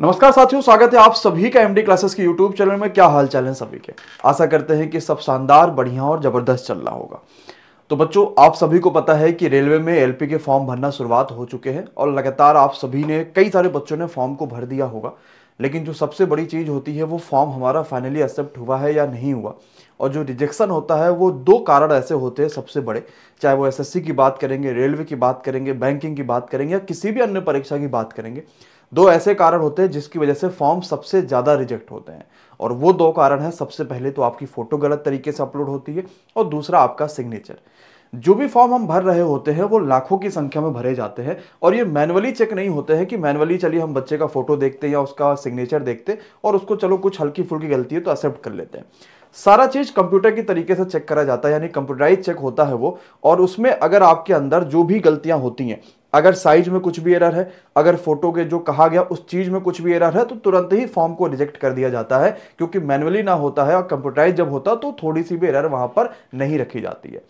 नमस्कार साथियों स्वागत है आप सभी का एमडी क्लासेस के यूट्यूब चैनल में क्या हाल चाल है सभी के आशा करते हैं कि सब शानदार बढ़िया और जबरदस्त चल रहा होगा तो बच्चों आप सभी को पता है कि रेलवे में एलपी के फॉर्म भरना शुरुआत हो चुके हैं और लगातार आप सभी ने कई सारे बच्चों ने फॉर्म को भर दिया होगा लेकिन जो सबसे बड़ी चीज़ होती है वो फॉर्म हमारा फाइनली एक्सेप्ट हुआ है या नहीं हुआ और जो रिजेक्शन होता है वो दो कारण ऐसे होते हैं सबसे बड़े चाहे वो एसएससी की बात करेंगे रेलवे की बात करेंगे बैंकिंग की बात करेंगे या किसी भी अन्य परीक्षा की बात करेंगे दो ऐसे कारण होते हैं जिसकी वजह से फॉर्म सबसे ज़्यादा रिजेक्ट होते हैं और वो दो कारण हैं सबसे पहले तो आपकी फ़ोटो गलत तरीके से अपलोड होती है और दूसरा आपका सिग्नेचर जो भी फॉर्म हम भर रहे होते हैं वो लाखों की संख्या में भरे जाते हैं और ये मैनुअली चेक नहीं होते हैं कि मैनुअली चलिए हम बच्चे का फोटो देखते या उसका सिग्नेचर देखते और उसको चलो कुछ हल्की फुल्की गलती है तो एक्सेप्ट कर लेते हैं सारा चीज कंप्यूटर की तरीके से चेक करा जाता है यानी कंप्यूटराइज चेक होता है वो और उसमें अगर आपके अंदर जो भी गलतियां होती हैं अगर साइज में कुछ भी एरर है अगर फोटो के जो कहा गया उस चीज में कुछ भी एरर है तो तुरंत ही फॉर्म को रिजेक्ट कर दिया जाता है क्योंकि मैनुअली ना होता है और कंप्यूटराइज जब होता तो थोड़ी सी भी एरर वहां पर नहीं रखी जाती है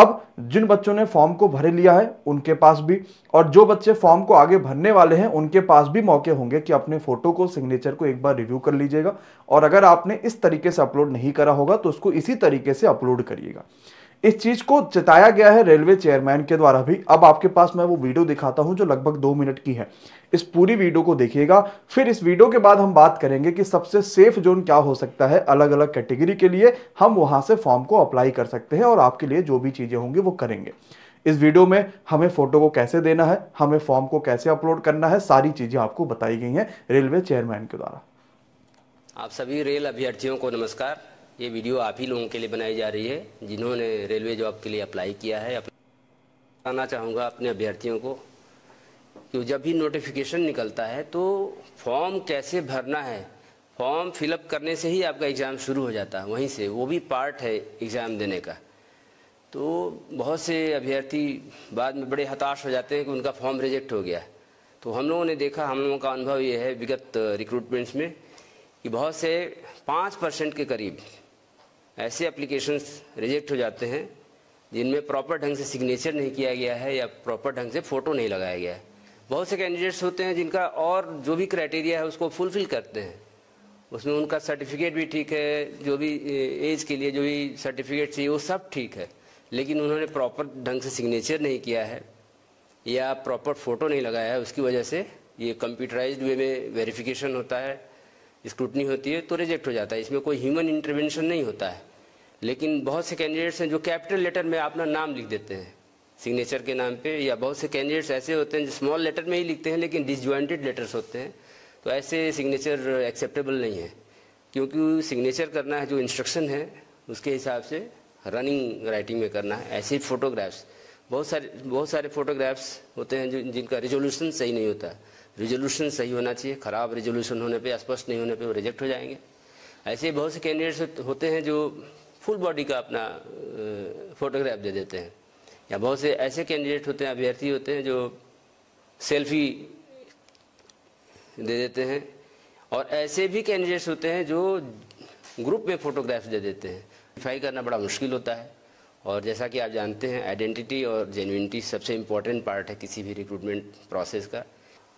अब जिन बच्चों ने फॉर्म को भरे लिया है उनके पास भी और जो बच्चे फॉर्म को आगे भरने वाले हैं उनके पास भी मौके होंगे कि अपने फोटो को सिग्नेचर को एक बार रिव्यू कर लीजिएगा और अगर आपने इस तरीके से अपलोड नहीं करा होगा तो उसको इसी तरीके से अपलोड करिएगा इस चीज को जताया गया है रेलवे चेयरमैन के द्वारा भी अब आपके पास मैं वो वीडियो दिखाता हूं जो लगभग दो मिनट की है इस पूरी वीडियो को देखिएगा फिर इस वीडियो के बाद हम बात करेंगे कि सबसे सेफ जोन क्या हो सकता है अलग अलग कैटेगरी के लिए हम वहां से फॉर्म को अप्लाई कर सकते हैं और आपके लिए जो भी चीजें होंगी वो करेंगे इस वीडियो में हमें फोटो को कैसे देना है हमें फॉर्म को कैसे अपलोड करना है सारी चीजें आपको बताई गई हैं रेलवे चेयरमैन के द्वारा आप सभी रेल अभ्यर्थियों को नमस्कार ये वीडियो आप ही लोगों के लिए बनाई जा रही है जिन्होंने रेलवे जॉब के लिए अप्लाई किया है बताना चाहूँगा अपने अभ्यर्थियों को कि जब भी नोटिफिकेशन निकलता है तो फॉर्म कैसे भरना है फॉर्म फिलअप करने से ही आपका एग्ज़ाम शुरू हो जाता है वहीं से वो भी पार्ट है एग्ज़ाम देने का तो बहुत से अभ्यर्थी बाद में बड़े हताश हो जाते हैं कि उनका फॉर्म रिजेक्ट हो गया तो हम लोगों ने देखा हम लोगों का अनुभव ये है विगत रिक्रूटमेंट्स में कि बहुत से पाँच परसेंट के करीब ऐसे एप्लीकेशंस रिजेक्ट हो जाते हैं जिनमें प्रॉपर ढंग से सिग्नेचर नहीं किया गया है या प्रॉपर ढंग से फोटो नहीं लगाया गया है बहुत से कैंडिडेट्स होते हैं जिनका और जो भी क्राइटेरिया है उसको फुलफिल करते हैं उसमें उनका सर्टिफिकेट भी ठीक है जो भी एज के लिए जो भी सर्टिफिकेट चाहिए वो सब ठीक है लेकिन उन्होंने प्रॉपर ढंग से सिग्नेचर नहीं किया है या प्रॉपर फोटो नहीं लगाया है उसकी वजह से ये कंप्यूटराइज्ड वे में वेरिफिकेशन होता है स्क्रूटनी होती है तो रिजेक्ट हो जाता है इसमें कोई ह्यूमन इंटरवेंशन नहीं होता है लेकिन बहुत से कैंडिडेट्स हैं जो कैपिटल लेटर में अपना नाम लिख देते हैं सिग्नेचर के नाम पे या बहुत से कैंडिडेट्स ऐसे होते हैं जो स्मॉल लेटर में ही लिखते हैं लेकिन डिसजॉइंटेड लेटर्स होते हैं तो ऐसे सिग्नेचर एक्सेप्टेबल नहीं है क्योंकि सिग्नेचर करना है जो इंस्ट्रक्शन है उसके हिसाब से रनिंग राइटिंग में करना है ऐसे फोटोग्राफ्स बहुत सारे बहुत सारे फोटोग्राफ्स होते हैं जो जिनका रिजोल्यूशन सही नहीं होता है रिजोल्यूशन सही होना चाहिए खराब रिजोल्यूशन होने पे स्पष्ट नहीं होने पे वो रिजेक्ट हो जाएंगे ऐसे बहुत से कैंडिडेट्स होते हैं जो फुल बॉडी का अपना फोटोग्राफ दे देते हैं या बहुत से ऐसे कैंडिडेट होते हैं अभ्यर्थी होते हैं जो सेल्फी दे देते हैं और ऐसे भी कैंडिडेट्स होते हैं जो ग्रुप में फ़ोटोग्राफ दे देते हैं वेरीफाई करना बड़ा मुश्किल होता है और जैसा कि आप जानते हैं आइडेंटिटी और जेन्यूनिटी सबसे इम्पोर्टेंट पार्ट है किसी भी रिक्रूटमेंट प्रोसेस का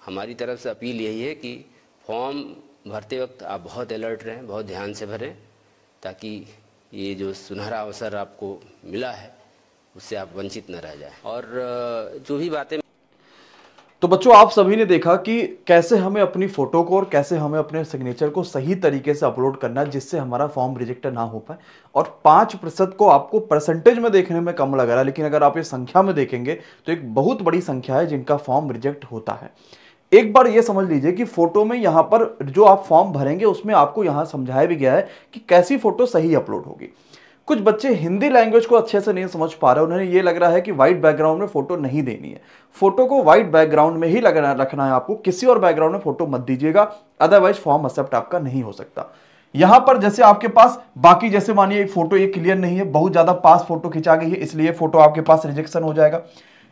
हमारी तरफ से अपील यही है कि फॉर्म भरते वक्त आप बहुत अलर्ट रहें बहुत ध्यान से भरें ताकि ये जो सुनहरा अवसर आपको मिला है उससे आप वंचित न रह जाए और जो भी बातें तो बच्चों आप सभी ने देखा कि कैसे हमें अपनी फ़ोटो को और कैसे हमें अपने सिग्नेचर को सही तरीके से अपलोड करना है जिससे हमारा फॉर्म रिजेक्ट ना हो पाए और पाँच प्रतिशत को आपको परसेंटेज में देखने में कम लग रहा है लेकिन अगर आप ये संख्या में देखेंगे तो एक बहुत बड़ी संख्या है जिनका फॉर्म रिजेक्ट होता है एक बार ये समझ लीजिए कि फोटो में यहाँ पर जो आप फॉर्म भरेंगे उसमें आपको यहाँ समझाया भी गया है कि कैसी फोटो सही अपलोड होगी कुछ बच्चे हिंदी लैंग्वेज को अच्छे से नहीं समझ पा रहे उन्हें ये लग रहा है कि वाइट बैकग्राउंड में फोटो नहीं देनी है फोटो को वाइट बैकग्राउंड में ही लगना रखना है आपको किसी और बैकग्राउंड में फोटो मत दीजिएगा अदरवाइज फॉर्म एक्सेप्ट आपका नहीं हो सकता यहां पर जैसे आपके पास बाकी जैसे मानिए फोटो ये क्लियर नहीं है बहुत ज्यादा पास फोटो खिंचा गई है इसलिए फोटो आपके पास रिजेक्शन हो जाएगा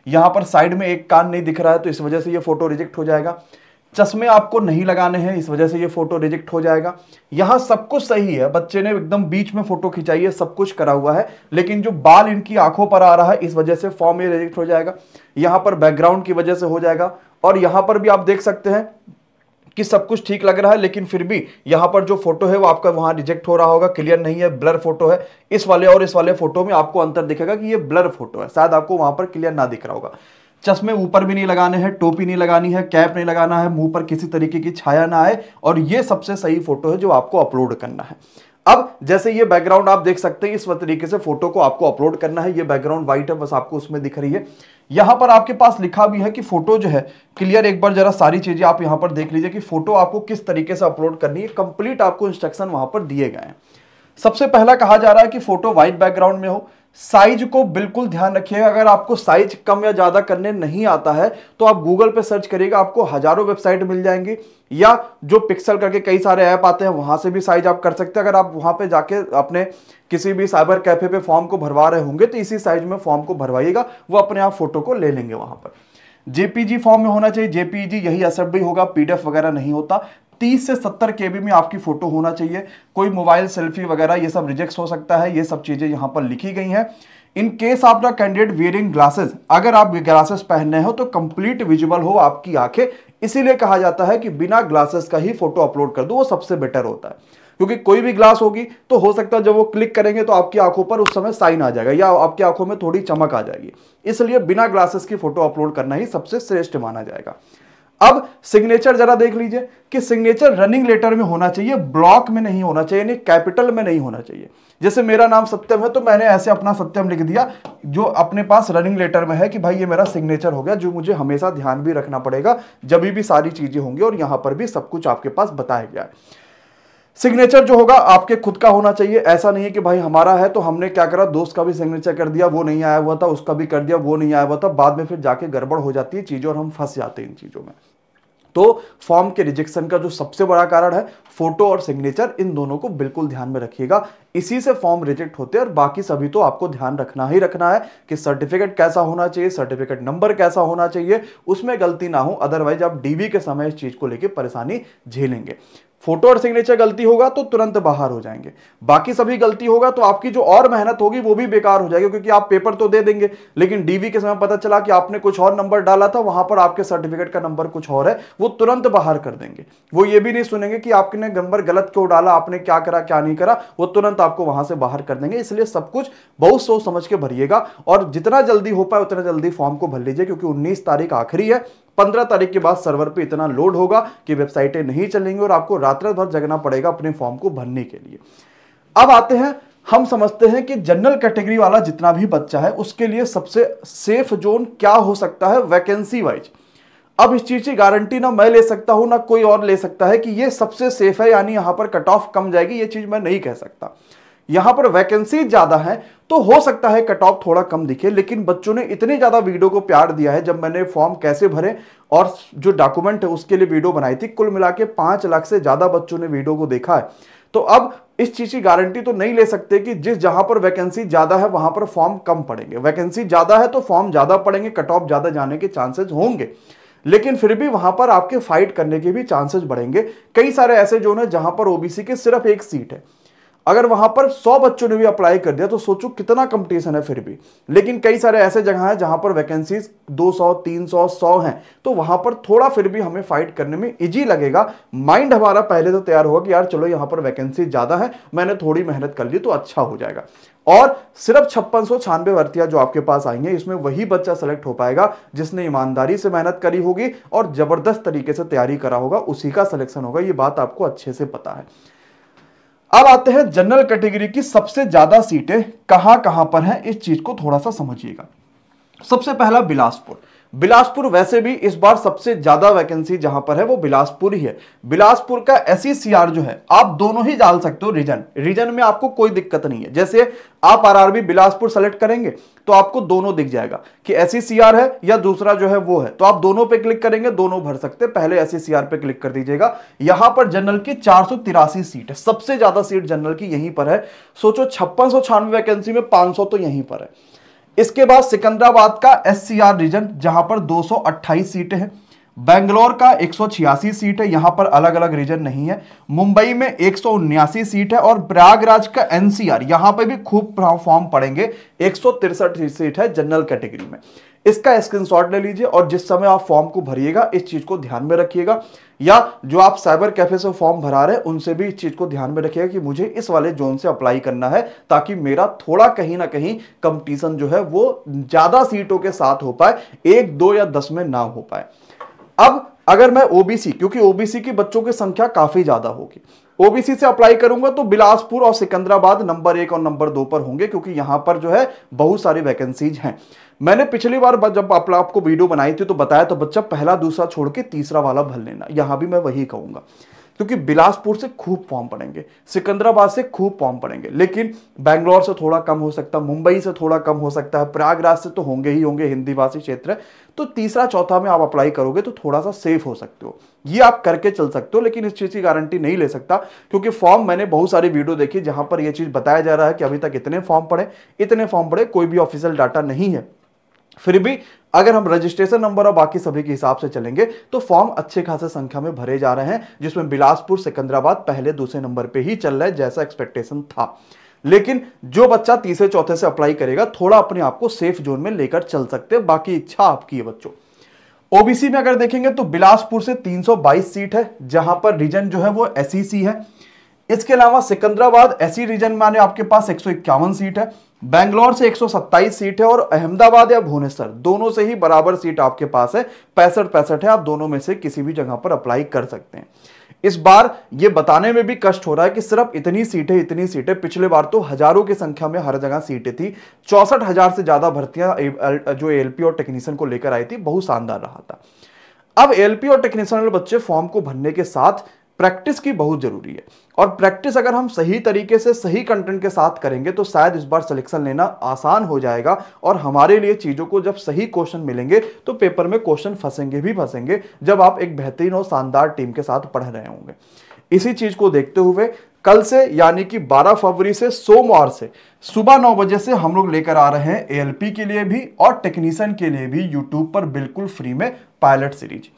यहाँ पर साइड में एक कान नहीं दिख रहा है तो इस वजह से ये फोटो रिजेक्ट हो जाएगा चश्मे आपको नहीं लगाने हैं इस वजह से ये फोटो रिजेक्ट हो जाएगा यहाँ सब कुछ सही है बच्चे ने एकदम बीच में फोटो खिंचाई है सब कुछ करा हुआ है लेकिन जो बाल इनकी आंखों पर आ रहा है इस वजह से फॉर्म ये रिजेक्ट हो जाएगा यहाँ पर बैकग्राउंड की वजह से हो जाएगा और यहाँ पर भी आप देख सकते हैं कि सब कुछ ठीक लग रहा है लेकिन फिर भी यहाँ पर जो फोटो है वो आपका वहाँ रिजेक्ट हो रहा होगा क्लियर नहीं है ब्लर फोटो है इस वाले और इस वाले फोटो में आपको अंतर दिखेगा कि ये ब्लर फोटो है शायद आपको वहाँ पर क्लियर ना दिख रहा होगा चश्मे ऊपर भी नहीं लगाने हैं टोपी नहीं लगानी है कैप नहीं लगाना है मुंह पर किसी तरीके की छाया ना आए और ये सबसे सही फोटो है जो आपको अपलोड करना है अब जैसे ये बैकग्राउंड आप देख सकते हैं इस तरीके से फोटो को आपको अपलोड करना है ये बैकग्राउंड व्हाइट है बस आपको उसमें दिख रही है यहां पर आपके पास लिखा भी है कि फोटो जो है क्लियर एक बार जरा सारी चीजें आप यहां पर देख लीजिए कि फोटो आपको किस तरीके से अपलोड करनी है कंप्लीट आपको इंस्ट्रक्शन वहां पर दिए गए हैं सबसे पहला कहा जा रहा है कि फोटो व्हाइट बैकग्राउंड में हो साइज को बिल्कुल ध्यान रखिएगा अगर आपको साइज कम या ज़्यादा करने नहीं आता है तो आप गूगल पे सर्च करिएगा आपको हज़ारों वेबसाइट मिल जाएंगी या जो पिक्सल करके कई सारे ऐप आते हैं वहां से भी साइज आप कर सकते हैं अगर आप वहां पे जाके अपने किसी भी साइबर कैफे पे फॉर्म को भरवा रहे होंगे तो इसी साइज में फॉर्म को भरवाइएगा वो अपने आप फोटो को ले लेंगे वहां पर जेपीजी फॉर्म में होना चाहिए जेपीजी यही असर भी होगा पीडीएफ वगैरह नहीं होता तीस से सत्तर के में आपकी फोटो होना चाहिए कोई मोबाइल सेल्फी वगैरह ये सब रिजेक्ट हो सकता है ये सब चीज़ें यहाँ पर लिखी गई हैं in case the candidate wearing glasses अगर आप ग्लासेस पहनने हो तो कंप्लीट विजुअल हो आपकी आंखें इसीलिए कहा जाता है कि बिना ग्लासेस का ही फोटो अपलोड कर दो वो सबसे बेटर होता है क्योंकि कोई भी ग्लास होगी तो हो सकता है जब वो क्लिक करेंगे तो आपकी आंखों पर उस समय साइन आ जाएगा या आपकी आंखों में थोड़ी चमक आ जाएगी इसलिए बिना ग्लासेस की फोटो अपलोड करना ही सबसे श्रेष्ठ माना जाएगा अब सिग्नेचर जरा देख लीजिए कि सिग्नेचर रनिंग लेटर में होना चाहिए ब्लॉक में नहीं होना चाहिए यानी कैपिटल में नहीं होना चाहिए जैसे मेरा नाम सत्यम है तो मैंने ऐसे अपना सत्यम लिख दिया जो अपने पास रनिंग लेटर में है कि भाई ये मेरा सिग्नेचर हो गया जो मुझे हमेशा ध्यान भी रखना पड़ेगा जब भी सारी चीज़ें होंगी और यहां पर भी सब कुछ आपके पास बताया गया है सिग्नेचर जो होगा आपके खुद का होना चाहिए ऐसा नहीं है कि भाई हमारा है तो हमने क्या करा दोस्त का भी सिग्नेचर कर दिया वो नहीं आया हुआ था उसका भी कर दिया वो नहीं आया हुआ था बाद में फिर जाके गड़बड़ हो जाती है चीज़ें और हम फंस जाते हैं इन चीज़ों में तो फॉर्म के रिजेक्शन का जो सबसे बड़ा कारण है फोटो और सिग्नेचर इन दोनों को बिल्कुल ध्यान में रखिएगा इसी से फॉर्म रिजेक्ट होते हैं और बाकी सभी तो आपको ध्यान रखना ही रखना है कि सर्टिफिकेट कैसा होना चाहिए सर्टिफिकेट नंबर कैसा होना चाहिए उसमें गलती ना हो अदरवाइज आप डीवी के समय इस चीज़ को लेकर परेशानी झेलेंगे फोटो और सिग्नेचर गलती होगा तो तुरंत बाहर हो जाएंगे बाकी सभी गलती होगा तो आपकी जो और मेहनत होगी वो भी बेकार हो जाएगी क्योंकि आप पेपर तो दे देंगे लेकिन डीवी के समय पता चला कि आपने कुछ और नंबर डाला था वहां पर आपके सर्टिफिकेट का नंबर कुछ और है वो तुरंत बाहर कर देंगे वो ये भी नहीं सुनेंगे कि आपने नंबर गलत क्यों डाला आपने क्या करा क्या नहीं करा वो तुरंत आपको वहां से बाहर कर देंगे इसलिए सब कुछ बहुत सोच समझ के भरिएगा और जितना जल्दी हो पाए उतना जल्दी फॉर्म को भर लीजिए क्योंकि उन्नीस तारीख आखिरी है पंद्रह तारीख के बाद सर्वर पे इतना लोड होगा कि वेबसाइटें नहीं चलेंगी और आपको रात रात भर जगना पड़ेगा अपने फॉर्म को भरने के लिए अब आते हैं हम समझते हैं कि जनरल कैटेगरी वाला जितना भी बच्चा है उसके लिए सबसे सेफ जोन क्या हो सकता है वैकेंसी वाइज अब इस चीज की गारंटी ना मैं ले सकता हूं ना कोई और ले सकता है कि ये सबसे सेफ है यानी यहां पर कट ऑफ कम जाएगी ये चीज मैं नहीं कह सकता यहां पर वैकेंसी ज्यादा है तो हो सकता है कट ऑफ थोड़ा कम दिखे लेकिन बच्चों ने इतने ज़्यादा वीडियो को प्यार दिया है जब मैंने फॉर्म कैसे भरे और जो डॉक्यूमेंट है उसके लिए वीडियो बनाई थी कुल मिला के पांच लाख से ज़्यादा बच्चों ने वीडियो को देखा है तो अब इस चीज़ की गारंटी तो नहीं ले सकते कि जिस जहां पर वैकेंसी ज़्यादा है वहां पर फॉर्म कम पड़ेंगे वैकेंसी ज़्यादा है तो फॉर्म ज़्यादा पड़ेंगे कट ऑफ ज़्यादा जाने के चांसेज होंगे लेकिन फिर भी वहां पर आपके फाइट करने के भी चांसेज बढ़ेंगे कई सारे ऐसे जोन है जहां पर ओबीसी के सिर्फ एक सीट है अगर वहां पर 100 बच्चों ने भी अप्लाई कर दिया तो सोचो कितना कंपटीशन है फिर भी लेकिन कई सारे ऐसे जगह हैं जहां पर वैकेंसीज 200, 300, 100 हैं तो वहां पर थोड़ा फिर भी हमें फाइट करने में इजी लगेगा माइंड हमारा पहले तो तैयार होगा कि यार चलो यहां पर वैकेंसी ज्यादा है मैंने थोड़ी मेहनत कर ली तो अच्छा हो जाएगा और सिर्फ छप्पन सौ छियानवे भर्तियां जो आपके पास आई हैं इसमें वही बच्चा सेलेक्ट हो पाएगा जिसने ईमानदारी से मेहनत करी होगी और जबरदस्त तरीके से तैयारी करा होगा उसी का सिलेक्शन होगा ये बात आपको अच्छे से पता है अब आते हैं जनरल कैटेगरी की सबसे ज्यादा सीटें कहां कहां पर हैं इस चीज को थोड़ा सा समझिएगा सबसे पहला बिलासपुर बिलासपुर वैसे भी इस बार सबसे ज्यादा वैकेंसी जहां पर है वो बिलासपुर ही है बिलासपुर का एस e जो है आप दोनों ही डाल सकते हो रीजन रीजन में आपको कोई दिक्कत नहीं है जैसे आप आरआरबी बिलासपुर सेलेक्ट करेंगे तो आपको दोनों दिख जाएगा कि एस e है या दूसरा जो है वो है तो आप दोनों पे क्लिक करेंगे दोनों भर सकते पहले एस e पे क्लिक कर दीजिएगा यहां पर जनरल की चार सीट है सबसे ज्यादा सीट जनरल की यहीं पर है सोचो छप्पन वैकेंसी में पांच तो यहीं पर है इसके बाद सिकंदराबाद का एस रीजन जहां पर 228 सीटें हैं बेंगलोर का एक सीट है यहां पर अलग अलग रीजन नहीं है मुंबई में एक सीट है और प्रयागराज का एनसीआर यहां पर भी खूब फॉर्म पड़ेंगे एक सीट है जनरल कैटेगरी में इसका स्क्रीनशॉट ले लीजिए और जिस समय आप फॉर्म को भरिएगा इस चीज़ को ध्यान में रखिएगा या जो आप साइबर कैफे से फॉर्म भरा रहे हैं उनसे भी इस चीज़ को ध्यान में रखिएगा कि मुझे इस वाले जोन से अप्लाई करना है ताकि मेरा थोड़ा कहीं ना कहीं कंपटीशन जो है वो ज़्यादा सीटों के साथ हो पाए एक दो या दस में ना हो पाए अब अगर मैं ओबीसी क्योंकि ओबीसी के बच्चों की संख्या काफी ज्यादा होगी ओबीसी से अप्लाई करूंगा तो बिलासपुर और सिकंदराबाद नंबर एक और नंबर दो पर होंगे क्योंकि यहां पर जो है बहुत सारी वैकेंसीज हैं मैंने पिछली बार जब आप आपको वीडियो बनाई थी तो बताया तो बच्चा पहला दूसरा छोड़ के तीसरा वाला भर लेना यहां भी मैं वही कहूंगा क्योंकि बिलासपुर से खूब फॉर्म पड़ेंगे सिकंदराबाद से खूब फॉर्म पड़ेंगे लेकिन बैंगलोर से थोड़ा कम हो सकता है मुंबई से थोड़ा कम हो सकता है प्रयागराज से तो होंगे ही होंगे हिंदी भाषी क्षेत्र तो तीसरा चौथा में आप अप्लाई करोगे तो थोड़ा सा सेफ हो सकते हो ये आप करके चल सकते हो लेकिन इस चीज़ की गारंटी नहीं ले सकता क्योंकि फॉर्म मैंने बहुत सारी वीडियो देखी जहां पर यह चीज़ बताया जा रहा है कि अभी तक इतने फॉर्म पड़े इतने फॉर्म पड़े कोई भी ऑफिशियल डाटा नहीं है फिर भी अगर हम रजिस्ट्रेशन नंबर और बाकी सभी के हिसाब से चलेंगे तो फॉर्म अच्छे खासे संख्या में भरे जा रहे हैं जिसमें बिलासपुर सिकंदराबाद पहले दूसरे नंबर पे ही चल रहा है जैसा एक्सपेक्टेशन था लेकिन जो बच्चा तीसरे चौथे से अप्लाई करेगा थोड़ा अपने आप को सेफ जोन में लेकर चल सकते हैं बाकी इच्छा आपकी है बच्चों ओबीसी में अगर देखेंगे तो बिलासपुर से 322 सीट है जहां पर रीजन जो है वो एसईसी e है इसके अलावा सिकंदराबाद ऐसी रीजन में आने आपके पास एक सीट है बैंगलोर से 127 सीट है और अहमदाबाद या भुवनेश्वर दोनों से ही बराबर सीट आपके पास है पैंसठ पैंसठ है आप दोनों में से किसी भी जगह पर अप्लाई कर सकते हैं इस बार ये बताने में भी कष्ट हो रहा है कि सिर्फ इतनी सीटें इतनी सीटें पिछले बार तो हजारों की संख्या में हर जगह सीटें थी चौसठ हजार से ज्यादा भर्तियां जो एल और टेक्नीशियन को लेकर आई थी बहुत शानदार रहा था अब एलपी और टेक्नीशियन बच्चे फॉर्म को भरने के साथ प्रैक्टिस की बहुत ज़रूरी है और प्रैक्टिस अगर हम सही तरीके से सही कंटेंट के साथ करेंगे तो शायद इस बार सिलेक्शन लेना आसान हो जाएगा और हमारे लिए चीज़ों को जब सही क्वेश्चन मिलेंगे तो पेपर में क्वेश्चन फंसेंगे भी फंसेंगे जब आप एक बेहतरीन और शानदार टीम के साथ पढ़ रहे होंगे इसी चीज़ को देखते हुए कल से यानी कि 12 फरवरी से सोमवार से सुबह नौ बजे से हम लोग लेकर आ रहे हैं एएलपी के लिए भी और टेक्नीशियन के लिए भी यूट्यूब पर बिल्कुल फ्री में पायलट सीरीज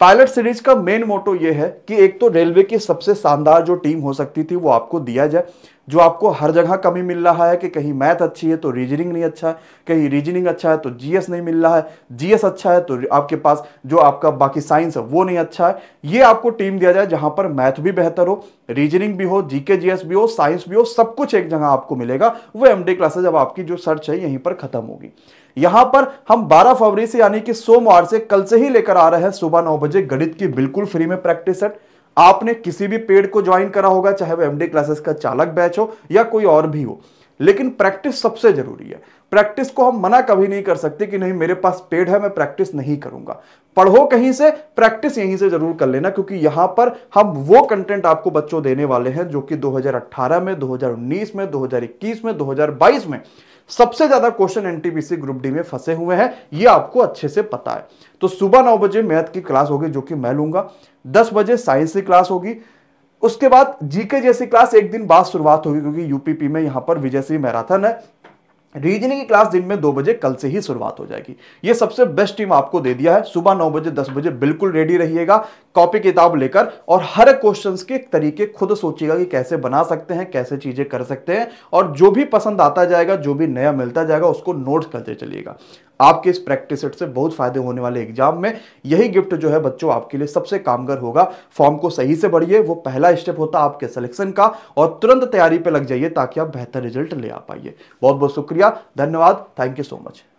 पायलट सीरीज का मेन मोटो ये है कि एक तो रेलवे की सबसे शानदार जो टीम हो सकती थी वो आपको दिया जाए जो आपको हर जगह कमी मिल रहा है कि कहीं मैथ अच्छी है तो रीजनिंग नहीं अच्छा है कहीं रीजनिंग अच्छा है तो जीएस नहीं मिल रहा है जीएस अच्छा है तो आपके पास जो आपका बाकी साइंस है वो नहीं अच्छा है ये आपको टीम दिया जाए जहां पर मैथ भी बेहतर हो रीजनिंग भी हो जीके जीएस भी हो साइंस भी हो सब कुछ एक जगह आपको मिलेगा वो एम क्लासेज अब आपकी जो सर्च है यहीं पर खत्म होगी यहां पर हम 12 फरवरी से यानी कि सोमवार से कल से ही लेकर आ रहे हैं सुबह नौ बजे गणित की बिल्कुल फ्री में प्रैक्टिस सेट आपने किसी भी पेड को ज्वाइन करा होगा चाहे वो एमडी क्लासेस का चालक बैच हो या कोई और भी हो लेकिन प्रैक्टिस सबसे जरूरी है प्रैक्टिस को हम मना कभी नहीं कर सकते कि नहीं मेरे पास पेड है मैं प्रैक्टिस नहीं करूंगा पढ़ो कहीं से प्रैक्टिस यहीं से जरूर कर लेना क्योंकि यहां पर हम वो कंटेंट आपको बच्चों देने वाले हैं जो कि 2018 में 2019 में 2021 में 2022 में सबसे ज्यादा क्वेश्चन एनटीपीसी ग्रुप डी में फंसे हुए हैं ये आपको अच्छे से पता है तो सुबह नौ बजे मैथ की क्लास होगी जो कि मैं लूंगा दस बजे साइंस की क्लास होगी उसके बाद जीके जैसी क्लास एक दिन बाद शुरुआत होगी क्योंकि यूपीपी में यहां पर विजय सिंह मैराथन है रीजनिंग की क्लास दिन में दो बजे कल से ही शुरुआत हो जाएगी ये सबसे बेस्ट टीम आपको दे दिया है सुबह नौ बजे दस बजे बिल्कुल रेडी रहिएगा कॉपी किताब लेकर और हर क्वेश्चन के तरीके खुद सोचिएगा कि कैसे बना सकते हैं कैसे चीज़ें कर सकते हैं और जो भी पसंद आता जाएगा जो भी नया मिलता जाएगा उसको नोट करते चलिएगा आपके इस प्रैक्टिस सेट से बहुत फायदे होने वाले एग्जाम में यही गिफ्ट जो है बच्चों आपके लिए सबसे कामगार होगा फॉर्म को सही से भरिए वो पहला स्टेप होता है आपके सिलेक्शन का और तुरंत तैयारी पे लग जाइए ताकि आप बेहतर रिजल्ट ले आ पाइए बहुत बहुत शुक्रिया धन्यवाद थैंक यू सो मच